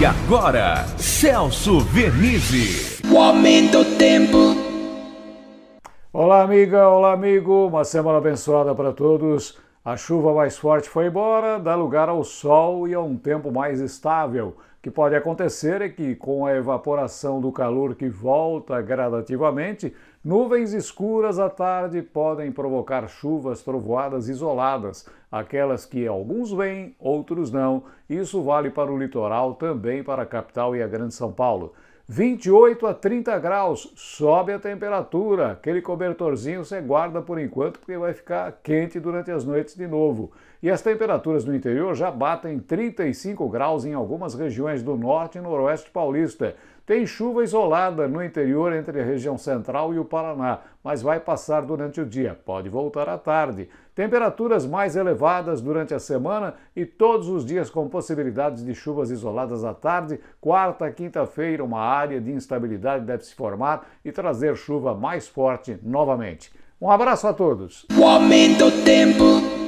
E agora, Celso Vernizzi. O aumento do tempo. Olá, amiga, olá, amigo. Uma semana abençoada para todos. A chuva mais forte foi embora, dá lugar ao sol e a um tempo mais estável. O que pode acontecer é que, com a evaporação do calor que volta gradativamente, nuvens escuras à tarde podem provocar chuvas trovoadas isoladas, aquelas que alguns veem, outros não. Isso vale para o litoral, também para a capital e a Grande São Paulo. 28 a 30 graus, sobe a temperatura. Aquele cobertorzinho você guarda por enquanto, porque vai ficar quente durante as noites de novo. E as temperaturas no interior já batem 35 graus em algumas regiões do norte e noroeste paulista. Tem chuva isolada no interior entre a região central e o Paraná, mas vai passar durante o dia, pode voltar à tarde. Temperaturas mais elevadas durante a semana e todos os dias com possibilidades de chuvas isoladas à tarde. Quarta, quinta-feira, uma área de instabilidade deve se formar e trazer chuva mais forte novamente. Um abraço a todos. O aumento do tempo.